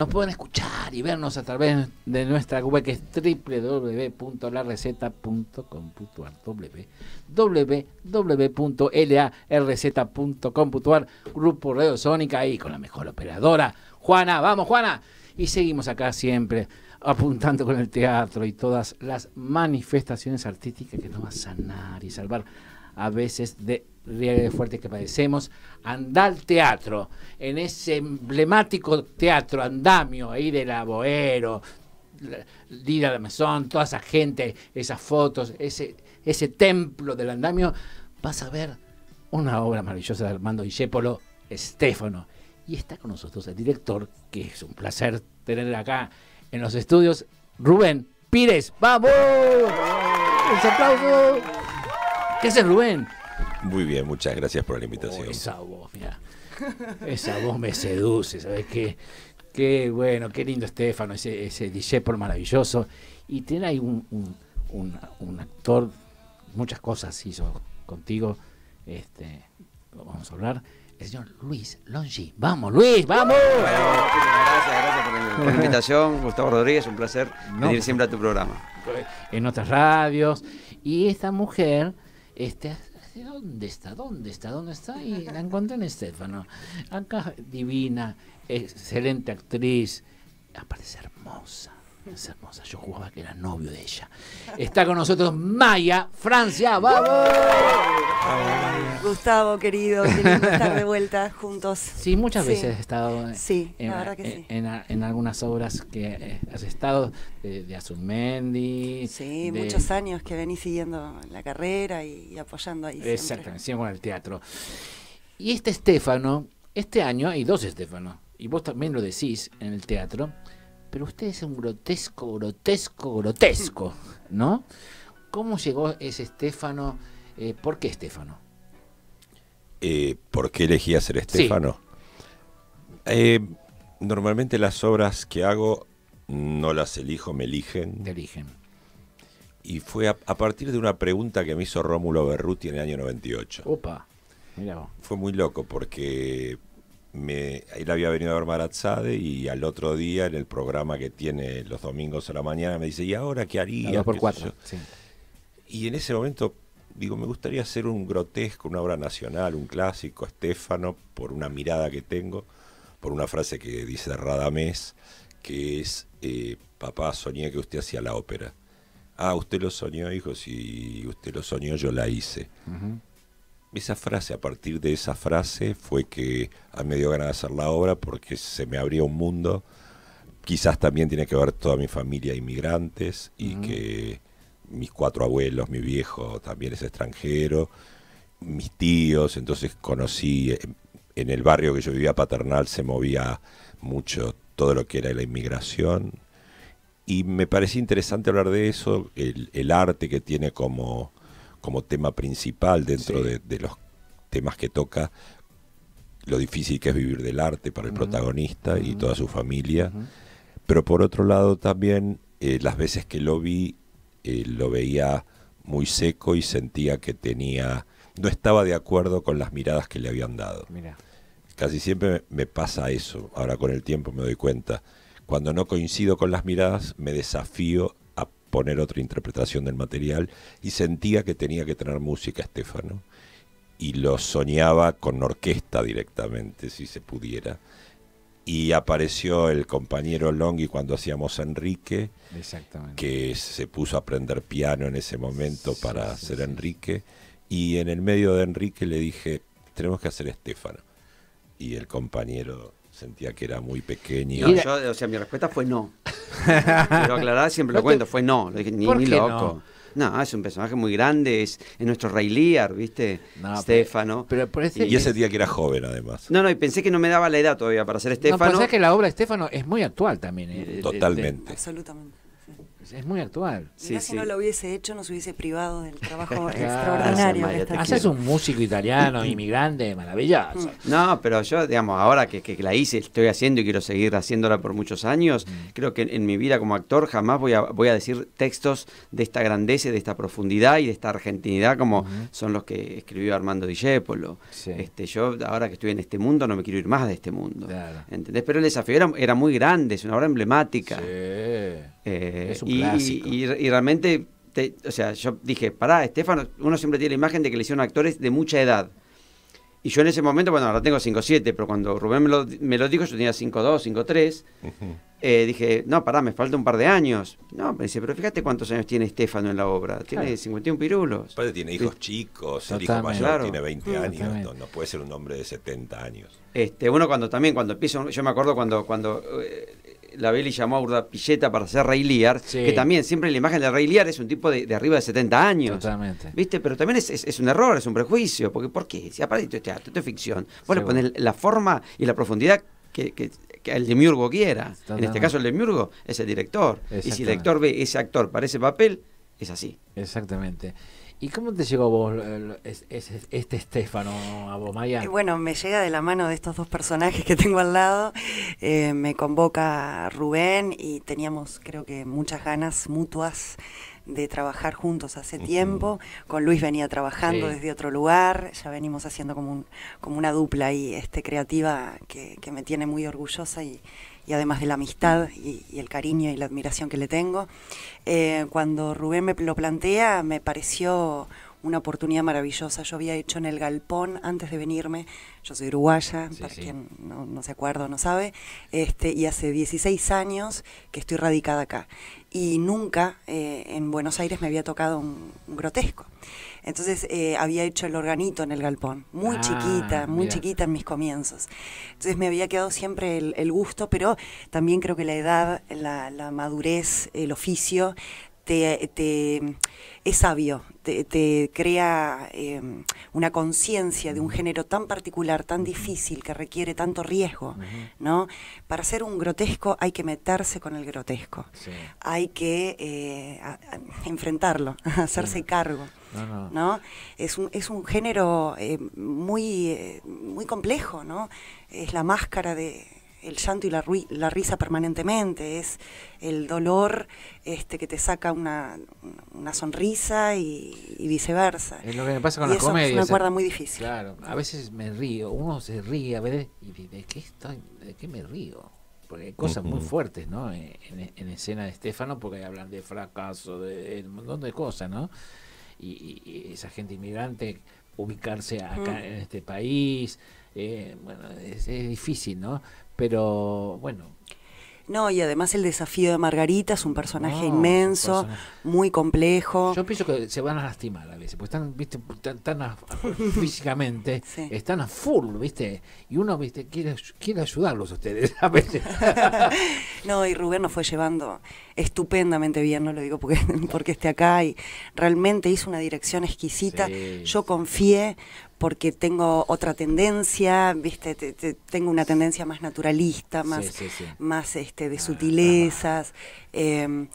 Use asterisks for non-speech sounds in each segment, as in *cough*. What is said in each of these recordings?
Nos pueden escuchar y vernos a través de nuestra web que es www.larreceta.com.ar www.larz.com.ar Grupo Radio Sónica y con la mejor operadora, Juana. Vamos, Juana. Y seguimos acá siempre apuntando con el teatro y todas las manifestaciones artísticas que nos van a sanar y salvar a veces de realidades Fuerte que padecemos, Anda al teatro, en ese emblemático teatro andamio ahí de la Boero, Lira de Mazón toda esa gente, esas fotos, ese, ese templo del andamio, vas a ver una obra maravillosa de Armando Discépolo, Estéfano. Y está con nosotros el director, que es un placer tener acá en los estudios, Rubén Pires. ¡Vamos! ¡Un aplauso! ¿Qué haces, Rubén? Muy bien, muchas gracias por la invitación. Oh, esa voz, mira. Esa voz me seduce, ¿sabes qué? Qué bueno, qué lindo Estefano, ese, ese DJ por maravilloso. Y tiene ahí un, actor, muchas cosas hizo contigo. Este, vamos a hablar el señor Luis Longi. ¡Vamos, Luis! ¡Vamos! gracias, gracias por, la invitación. *laughs* Gustavo Rodríguez, un placer venir siempre a tu programa. En otras radios. Y esta mujer este, ¿dónde está? ¿Dónde está? ¿Dónde está? Y la encontré en Estefano. Acá divina, excelente actriz, Aparece hermosa. Es hermosa. Yo jugaba que era novio de ella. Está con nosotros Maya, Francia. ¡Vamos! Gustavo, querido, que estar de vuelta juntos. Sí, muchas veces he estado en, algunas obras que eh, has estado, de, Azul Azumendi. Sí, muchos años que venís siguiendo la carrera y, apoyando ahí. Exactamente, siempre. el teatro. Y este Estefano, este año hay dos Estefanos y vos también lo decís en el teatro pero usted es un grotesco, grotesco, grotesco, ¿no? ¿Cómo llegó ese Estefano? Eh, ¿Por qué Estefano? Eh, ¿Por qué elegí hacer Estefano? Eh, normalmente las obras que hago no las elijo, me eligen. Te eligen. Y fue a, partir de una pregunta que me hizo Rómulo Berruti en el año 98. Opa, mira. Fue muy loco porque él había venido a ver Maratzade y al otro día en el programa que tiene los domingos a la mañana me dice, ¿y ahora qué haría? por cuatro, Y en ese momento digo, me gustaría hacer un grotesco, una obra nacional, un clásico, Estefano por una mirada que tengo, por una frase que dice Radamés, que es, eh, papá, soñé que usted hacía la ópera. Ah, usted lo soñó, hijo, si usted lo soñó, yo la hice esa frase, a partir de esa frase, fue que a mí me dio ganas de hacer la obra porque se me abría un mundo. Quizás también tiene que ver toda mi familia inmigrantes y que mis cuatro abuelos, mi viejo también es extranjero, mis tíos, entonces conocí en el barrio que yo vivía paternal se movía mucho todo lo que era la inmigración y me parecía interesante hablar de eso, el arte que tiene como como tema principal dentro de, los temas que toca, lo difícil que es vivir del arte para el protagonista y toda su familia. Pero por otro lado también, eh, las veces que lo vi, eh, lo veía muy seco y sentía que tenía, no estaba de acuerdo con las miradas que le habían dado. Casi siempre me pasa eso, ahora con el tiempo me doy cuenta. Cuando no coincido con las miradas, me desafío poner otra interpretación del material y sentía que tenía que tener música Estefano y lo soñaba con orquesta directamente, si se pudiera. Y apareció el compañero Longhi cuando hacíamos Enrique, que se puso a aprender piano en ese momento para hacer Enrique. Y en el medio de Enrique le dije, tenemos que hacer Estefano. Y el compañero sentía que era muy pequeño. o sea, mi respuesta fue no pero *laughs* aclarar, siempre lo cuento, fue no, ni, loco. No? es un personaje muy grande, es, nuestro Ray Lear, ¿viste? Stefano. y ese día que era joven, además. No, no, y pensé que no me daba la edad todavía para ser Stefano. No, pensé que la obra de Stefano es muy actual también. Eh, Totalmente es muy actual. si no lo hubiese hecho, nos hubiese privado del trabajo *laughs* extraordinario. Haces un músico italiano, mm. inmigrante, maravilloso. Mm. No, pero yo, digamos, ahora que, la hice, estoy haciendo y quiero seguir haciéndola por muchos años, mm. creo que en, mi vida como actor jamás voy a, voy a decir textos de esta grandeza, de esta profundidad y de esta argentinidad como son los que escribió Armando Dijépolo. Este, yo, ahora que estoy en este mundo, no me quiero ir más de este mundo. Pero el desafío era, era muy grande, es una obra emblemática. Sí. Eh, y, Y, realmente, o sea, yo dije, pará, Estefano, uno siempre tiene la imagen de que le hicieron actores de mucha edad. Y yo en ese momento, bueno, ahora tengo 5 7, pero cuando Rubén me lo, dijo, yo tenía 5 2, 5 3 dije, no, pará, me falta un par de años. No, me dice, pero fíjate cuántos años tiene Estefano en la obra. Tiene 51 pirulos. Padre tiene hijos chicos, el hijo mayor tiene 20 años, no, puede ser un hombre de 70 años. Este, uno cuando también, cuando empieza, yo me acuerdo cuando, cuando eh, la Beli llamó a Urdapilleta para hacer Rey Lear, que también siempre la imagen de Rey Lear es un tipo de, arriba de 70 años. Totalmente. ¿Viste? Pero también es, un error, es un prejuicio, porque ¿por qué? Si aparte esto es teatro, esto es ficción, vos poner le la forma y la profundidad que, que, que el demiurgo quiera. En este caso el demiurgo es el director. Y si el director ve ese actor para ese papel, es así. Exactamente. ¿Y cómo te llegó vos eh, este Estefano, a vos, eh, Bueno, me llega de la mano de estos dos personajes que tengo al lado. Eh, me convoca Rubén y teníamos, creo que, muchas ganas mutuas de trabajar juntos hace tiempo. Con Luis venía trabajando desde otro lugar. Ya venimos haciendo como, un, como una dupla ahí este, creativa que, que me tiene muy orgullosa y, y además de la amistad y, el cariño y la admiración que le tengo. Eh, cuando Rubén me lo plantea, me pareció una oportunidad maravillosa. Yo había hecho en el galpón antes de venirme, yo soy uruguaya, para quien no, se acuerda o no sabe, este, y hace 16 años que estoy radicada acá. Y nunca eh, en Buenos Aires me había tocado un grotesco. Entonces eh, había hecho el organito en el galpón, muy ah, chiquita, muy chiquita en mis comienzos. Entonces me había quedado siempre el, gusto, pero también creo que la edad, la, madurez, el oficio, te, es sabio, te, crea em, una conciencia de un género tan particular, tan difícil, que requiere tanto riesgo, ¿no? Para ser un grotesco hay que meterse con el grotesco, hay que eh, enfrentarlo, *laughs* hacerse cargo no, Es, un, es un género eh, muy, eh, muy complejo, ¿no? Es la máscara de el llanto y la, la risa permanentemente, es el dolor este, que te saca una, sonrisa y, viceversa. Es lo que me pasa con las comedias. Es una muy difícil. Claro, a veces me río, uno se ríe a veces y ¿de qué, estoy, qué me río? Porque hay cosas muy fuertes, ¿no? En, en, escena de Estefano, porque hablan de fracaso, de, un montón de cosas, ¿no? y, esa gente inmigrante ubicarse acá mm. en este país. Eh, bueno, es, es, difícil, ¿no? Pero bueno. No, y además el desafío de Margarita es un personaje ah, inmenso, muy complejo. Yo pienso que se van a lastimar a veces, porque están, viste, tan, *laughs* físicamente, están a full, viste, y uno, viste, quiere, quiere ayudarlos a ustedes a veces. *laughs* no, y Rubén nos fue llevando estupendamente bien, no lo digo porque, *laughs* esté acá, y realmente hizo una dirección exquisita. Yo confié, porque tengo otra tendencia, viste, tengo una tendencia más naturalista, más, más este, de sutilezas. Em,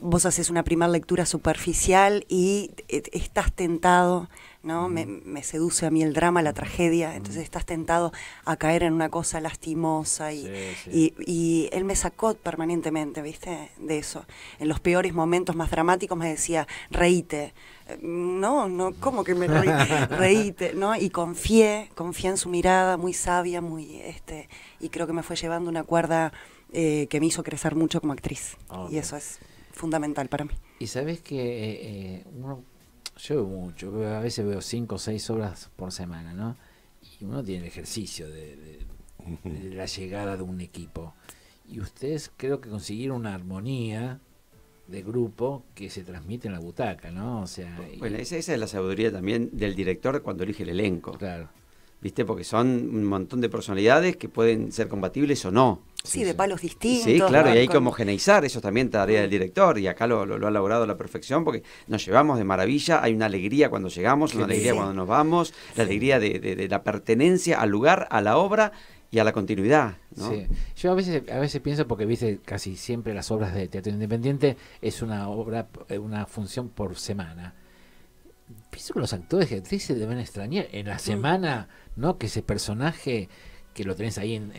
vos haces una primera lectura superficial y eh, estás tentado ¿no? Me, seduce a mí el drama, la tragedia, entonces estás tentado a caer en una cosa lastimosa y, él me sacó permanentemente, ¿viste? De eso. En los peores momentos más dramáticos me decía, reíte, eh, no, no, ¿cómo que me reíte? *laughs* reíte, ¿no? Y confié, confié en su mirada, muy sabia, muy, este, y creo que me fue llevando una cuerda eh, que me hizo crecer mucho como actriz. Ah, y eso es fundamental para mí. Y sabes que eh, yo veo mucho, a veces veo 5 o 6 horas por semana, ¿no? Y uno tiene el ejercicio de, la llegada de un equipo. Y ustedes creo que consiguieron una armonía de grupo que se transmite en la butaca, ¿no? O sea, bueno, esa, esa, es la sabiduría también del director cuando elige el elenco. Claro. ¿viste? Porque son un montón de personalidades que pueden ser compatibles o no. Sí, de palos distintos. Sí, claro, y hay que homogeneizar, eso también tarea del director, y acá lo, ha logrado la perfección, porque nos llevamos de maravilla, hay una alegría cuando llegamos, una alegría cuando nos vamos, la alegría de, la pertenencia al lugar, a la obra y a la continuidad. Sí. Yo a veces, a veces pienso, porque viste casi siempre las obras de teatro independiente, es una obra, eh, una función por semana pienso que los actores y actrices deben extrañar en la mm. semana, ¿no? Que ese personaje que lo tenés ahí en,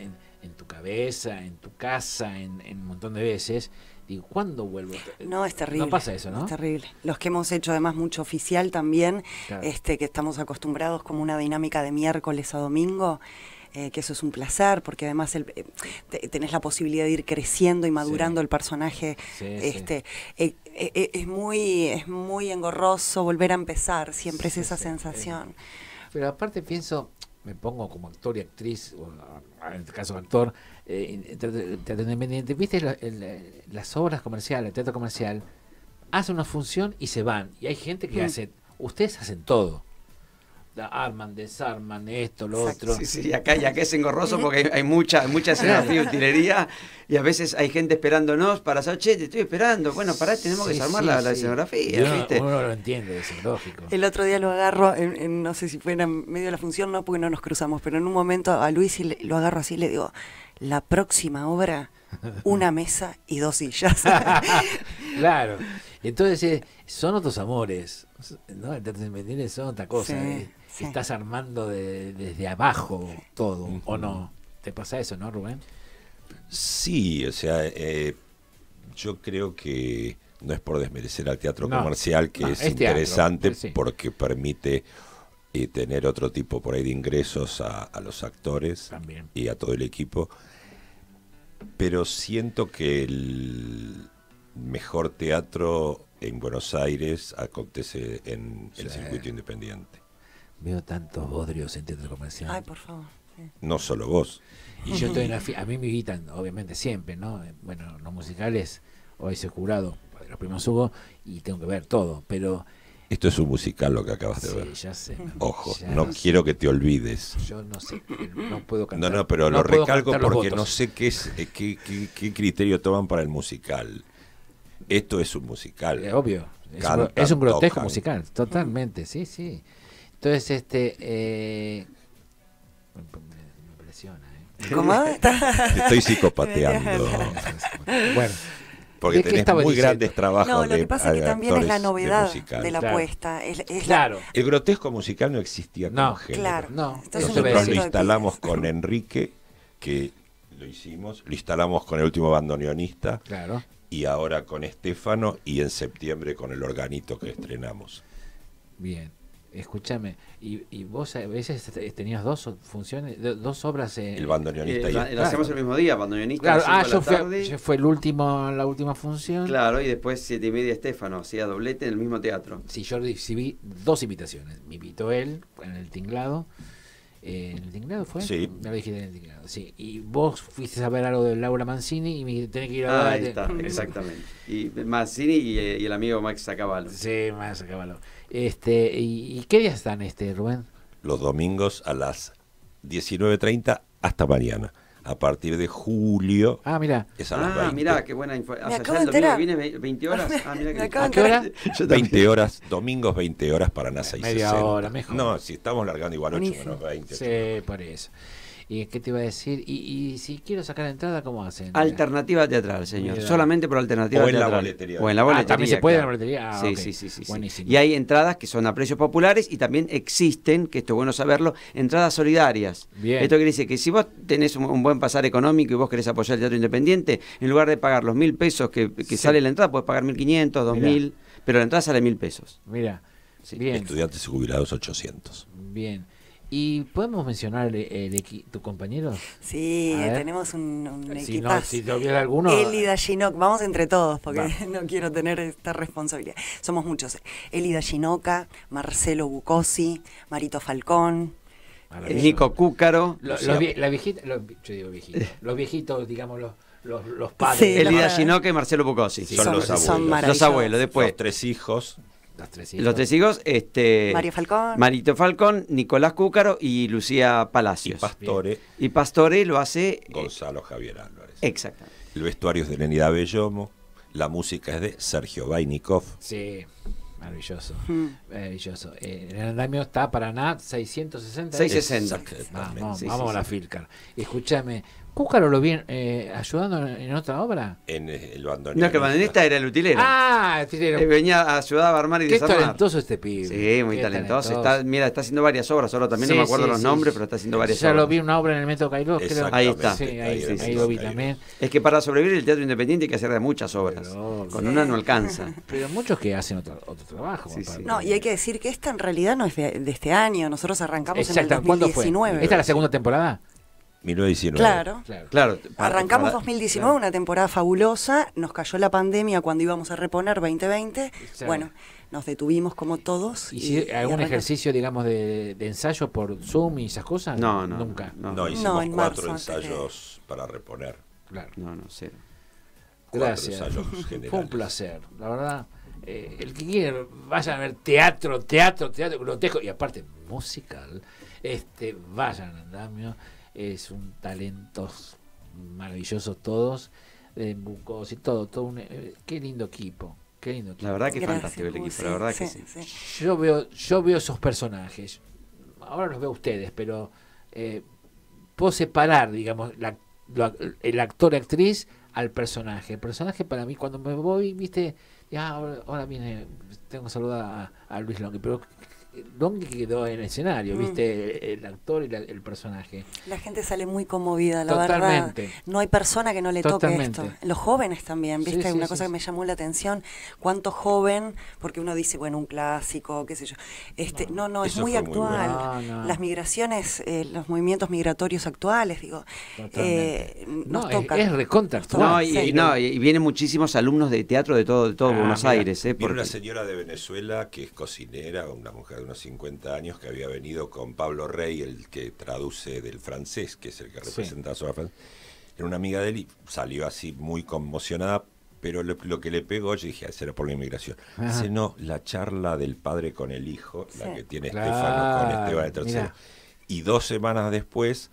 tu cabeza, en tu casa, en, un montón de veces. Digo, ¿cuándo vuelvo? No, es terrible. No pasa eso, ¿no? Es terrible. Los que hemos hecho además mucho oficial también, este, que estamos acostumbrados como una dinámica de miércoles a domingo, eh, que eso es un placer, porque además el, eh, tenés la posibilidad de ir creciendo y madurando el personaje. este, eh, es, muy, es muy engorroso volver a empezar, siempre es esa sensación. Pero aparte pienso, me pongo como actor y actriz, o ah, en este caso actor, teatro independiente, viste las obras comerciales, el teatro comercial, hace una función y se van. Y hay gente que mm. hace, ustedes hacen todo arman, desarman, esto, lo otro. Sí, sí, acá, y acá es engorroso porque hay, mucha, escenografía y utilería y a veces hay gente esperándonos para saber, che, te estoy esperando, bueno, pará, tenemos que desarmar la, escenografía. ¿viste? Uno lo entiende, es lógico. El otro día lo agarro, no sé si fue en medio de la función, no, porque no nos cruzamos, pero en un momento a Luis y lo agarro así y le digo, la próxima obra, una mesa y dos sillas. *laughs* claro. Entonces, eh, son otros amores, ¿no? el tercer Son otra cosa. Eh estás armando desde abajo todo, ¿o no? ¿Te pasa eso, no, Rubén? Sí, o sea, eh, yo creo que no es por desmerecer al teatro comercial, que es, interesante porque permite eh, tener otro tipo por ahí de ingresos a, los actores y a todo el equipo. Pero siento que el mejor teatro en Buenos Aires acontece en el circuito independiente veo tantos bodrios en tiendas comerciales No solo vos. Y yo estoy en A mí me invitan, obviamente, siempre, ¿no? Eh, bueno, los musicales, hoy soy jurado, los primos subo y tengo que ver todo, pero... Esto es un musical lo que acabas de ver. Ojo, no, quiero que te olvides. Yo no sé, no puedo cantar. No, no, pero lo recalco porque no sé qué, es, eh, qué, qué, criterio toman para el musical. Esto es un musical. Eh, obvio. es un, es grotesco musical, totalmente, sí, sí. Entonces, este. Eh... Me presiona, ¿eh? ¿Cómo? *laughs* Estoy psicopateando. *laughs* bueno. Porque tenés muy grandes trabajos. No, lo que pasa es que también es la novedad de, la apuesta. claro. El grotesco musical no existía no, como Claro. No, Nosotros lo instalamos con Enrique, que lo hicimos, lo instalamos con el último bandoneonista. Claro. Y ahora con Estefano y en septiembre con el organito que estrenamos. Bien. Escúchame, y, y, vos a veces tenías dos funciones, dos obras. el bandoneonista. Eh, el, el mismo día, bandoneonista. ah, yo, fui, fue el último, la última función. Claro, y después siete y media Estefano, hacía doblete en el mismo teatro. Sí, yo recibí dos invitaciones. Me invitó él en el tinglado ¿En ¿El Indignado fue? Sí. La en El Indignado, sí. Y vos fuiste a ver algo de Laura Mancini y me tenés que ir a ver. Ah, ahí este". está, mm. exactamente. Y Mancini eh, y, el amigo Max Acabalo. Sí, Max Acabalo. Este, ¿y, qué días están, este, Rubén? Los domingos a las 19.30 hasta mañana a partir de julio. Ah, mira. Ah, mira, qué buena información. Me acabo el domingo viene 20 horas. *laughs* Ah, mira, ¿A qué hora? 20 *laughs* horas, domingos 20 horas para NASA y Media hora, mejor. No, si estamos largando igual 8 menos 20. Sí, por eso. ¿Y es que te iba a decir? ¿Y, si quiero sacar entrada, cómo hacen? Alternativa teatral, señor. Solamente por alternativa teatral. O en la boletería. Ah, también se puede en la boletería. Ah, sí, sí, sí, sí, Buenísimo. Y hay entradas que son a precios populares y también existen, que esto es bueno saberlo, entradas solidarias. Esto quiere decir que si vos tenés un, buen pasar económico y vos querés apoyar el teatro independiente, en lugar de pagar los mil pesos que, sale la entrada, puedes pagar mil quinientos, dos mil, pero la entrada sale mil pesos. Mira. Sí. Bien. Estudiantes y jubilados 800. Bien. ¿Y podemos mencionar el, eh, tu compañero? Sí, tenemos un, un si No, si alguno. Elida eh. Ginoc, vamos entre todos porque *laughs* no quiero tener esta responsabilidad. Somos muchos. Elida Shinoka, Marcelo Bucosi, Marito Falcón. Nico Cúcaro. Los, viejitos, digamos, los, los, padres. Elida Shinoka y Marcelo Bucosi. son, los abuelos. Son los abuelos, después. tres hijos. Los tres hijos. este. Mario Falcón. Marito Falcón, Nicolás Cúcaro y Lucía Palacios. Y Pastore. Y Pastore lo hace. Eh, Gonzalo Javier Álvarez. exacto El vestuario es de Lenida Bellomo. La música es de Sergio Vainikov. Sí. Maravilloso, hmm. maravilloso. Eh, el andamio está Paraná 660. 660. Vamos, vamos a la Filcar. Escúchame, Cúcaro lo vi eh, ayudando en otra obra. En eh, el bandonista. No, que el bandonista era el utilero. Ah, el eh, utilero. venía, ayudaba a armar y Qué talentoso este pibe. Sí, muy talentoso. Está, mira, está haciendo varias obras. Ahora también no me acuerdo los nombres, pero está haciendo varias obras. Ya lo vi una obra en el Método Cairo. Creo. Ahí está. Sí, ahí, ahí lo vi también. Es que para sobrevivir el teatro independiente hay que hacer de muchas obras. Con una no alcanza. *laughs* Pero muchos que hacen otro, otro trabajo. No, y hay que decir que esta en realidad no es de, este año. Nosotros arrancamos en el 2019. ¿Cuándo fue? ¿Esta es la segunda temporada? 1919. Claro. claro. claro Arrancamos 2019, una temporada fabulosa. Nos cayó la pandemia cuando íbamos a reponer 2020. Bueno, nos detuvimos como todos. ¿Y, algún ejercicio, digamos, de, ensayo por Zoom y esas cosas? No, no. Nunca. No, hicimos cuatro ensayos para reponer. Claro. No, no, sé. Gracias. *laughs* Fue un placer, la verdad. Eh, el que quiera, vayan a ver teatro, teatro, teatro grotesco y aparte musical, este, vayan andamio es un talento maravilloso todos, de Bucos y todo, todo un, eh, qué lindo equipo. Qué lindo La verdad que es fantástico el equipo, la verdad que sí. Yo veo, yo veo esos personajes, ahora los veo ustedes, pero eh, puedo separar, digamos, la, el actor actriz al personaje. El personaje para mí, cuando me voy, viste, ya ah, ahora, viene, tengo que saludar a, Luis Longue, pero ¿Dónde quedó en el escenario? Mm. ¿Viste el, actor y el personaje? La gente sale muy conmovida, la Totalmente. verdad. No hay persona que no le toque esto. Los jóvenes también, ¿viste? Una cosa que me llamó la atención. ¿Cuánto joven? Porque uno dice, bueno, un clásico, qué sé yo. Este, no, no, es muy actual. Las migraciones, eh, los movimientos migratorios actuales, digo. Eh, nos no, es, es Y, no, y, vienen muchísimos alumnos de teatro de todo, de todo ah, Buenos Aires. Eh, una señora de Venezuela que es cocinera, una mujer unos 50 años que había venido con Pablo Rey, el que traduce del francés, que es el que representa a su Era una amiga de él y salió así muy conmocionada, pero lo, que le pegó, yo dije, ah, será por la inmigración. no, la charla del padre con el hijo, la que tiene Estefano con Esteban de Y dos semanas después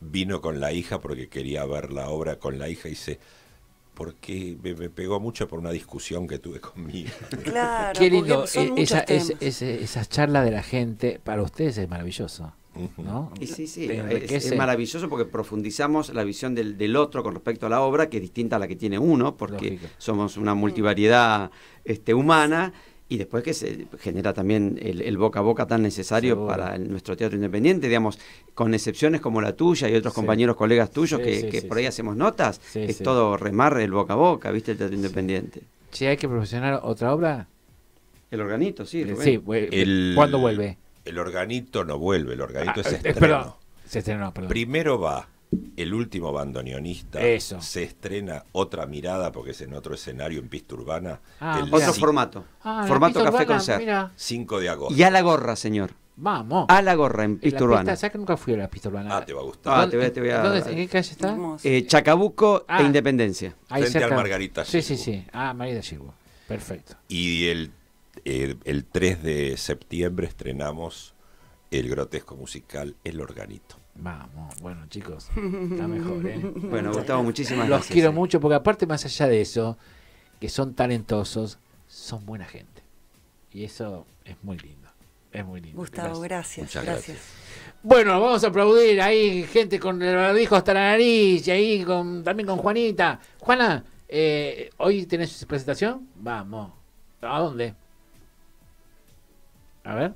vino con la hija porque quería ver la obra con la hija y se porque me, pegó mucho por una discusión que tuve conmigo. *laughs* Claro, qué lindo. Eh, esa, es, esa charla de la gente para ustedes es maravilloso. ¿No? sí, sí, es, maravilloso porque profundizamos la visión del, otro con respecto a la obra, que es distinta a la que tiene uno, porque somos una multivariedad este, humana y después que se genera también el, boca a boca tan necesario para nuestro teatro independiente, digamos, con excepciones como la tuya y otros compañeros, colegas tuyos que, por ahí hacemos notas, es todo remarre el boca a boca, ¿viste? El teatro independiente. Si hay que profesionar otra obra. El organito, sí. Rubén. Eh, ¿Cuándo vuelve? El organito no vuelve, el organito ah, es eh, estreno. se estrenó, perdón. Primero va el último bandoneonista se estrena otra mirada porque es en otro escenario en pista urbana. Ah, otro formato. Ah, formato Café Concert. 5 de agosto. Y a la gorra, señor. Vamos. A la gorra en pista urbana. ¿sabes que nunca fui a la pista urbana. Ah, te va a gustar. Ah, te voy, a... ¿En qué calle está? Eh, Chacabuco e Independencia. frente al Margarita Sí, sí, sí. Ah, de Perfecto. Y el, eh, el, el 3 de septiembre estrenamos el grotesco musical El Organito. Vamos, bueno chicos, está mejor, ¿eh? *laughs* Bueno, Gustavo, muchísimas Los gracias. Los quiero eh. mucho porque aparte más allá de eso, que son talentosos, son buena gente. Y eso es muy lindo, es muy lindo. Gustavo, gracias. gracias. Bueno, vamos a aplaudir ahí gente con el barbijo hasta la nariz y ahí con, también con Juanita. Juana, eh, ¿hoy tenés presentación? Vamos. ¿A dónde? A ver.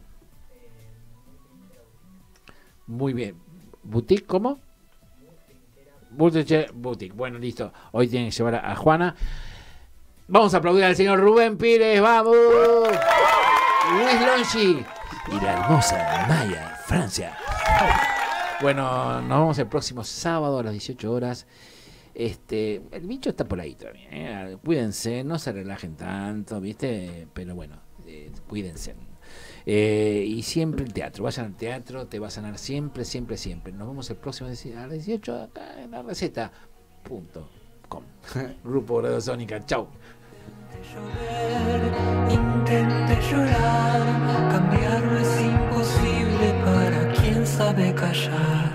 Muy bien. Boutique, ¿cómo? Boutique, Boutique. Bueno, listo. Hoy tienen que llevar a, Juana. Vamos a aplaudir al señor Rubén Pires, vamos. Luis Ronchi. y la hermosa Maya, Francia. Bueno, nos vemos el próximo sábado a las 18 horas. Este, el bicho está por ahí también. ¿eh? Cuídense, no se relajen tanto, ¿viste? Pero bueno, eh, cuídense. Eh, y siempre el teatro. Vayan al teatro, te va a sanar siempre, siempre, siempre. Nos vemos el próximo a las 18 acá en la receta. Punto com. *laughs* Grupo Grado Sónica. Chau. llorar, cambiarlo es imposible para quien sabe callar.